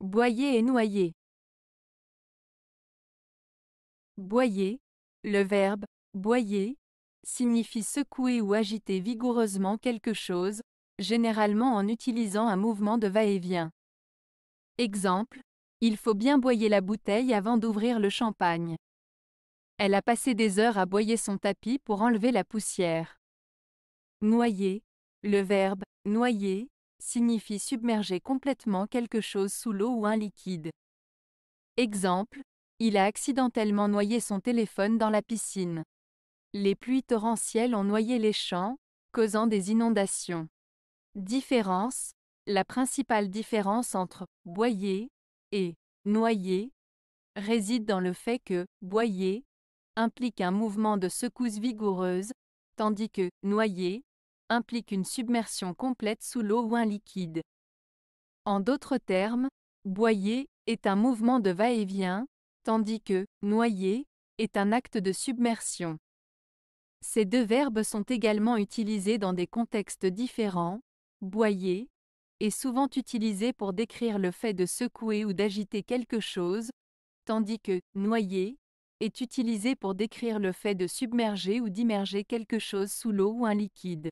Boyer et noyer. Boyer, le verbe boyer signifie secouer ou agiter vigoureusement quelque chose, généralement en utilisant un mouvement de va-et-vient. Exemple, il faut bien boyer la bouteille avant d'ouvrir le champagne. Elle a passé des heures à boyer son tapis pour enlever la poussière. Noyer, le verbe noyer signifie submerger complètement quelque chose sous l'eau ou un liquide. Exemple, il a accidentellement noyé son téléphone dans la piscine. Les pluies torrentielles ont noyé les champs, causant des inondations. Différence La principale différence entre boyer et noyer réside dans le fait que boyer implique un mouvement de secousse vigoureuse, tandis que noyer implique une submersion complète sous l'eau ou un liquide. En d'autres termes, boyer est un mouvement de va-et-vient, tandis que noyer est un acte de submersion. Ces deux verbes sont également utilisés dans des contextes différents. Boyer est souvent utilisé pour décrire le fait de secouer ou d'agiter quelque chose, tandis que noyer est utilisé pour décrire le fait de submerger ou d'immerger quelque chose sous l'eau ou un liquide.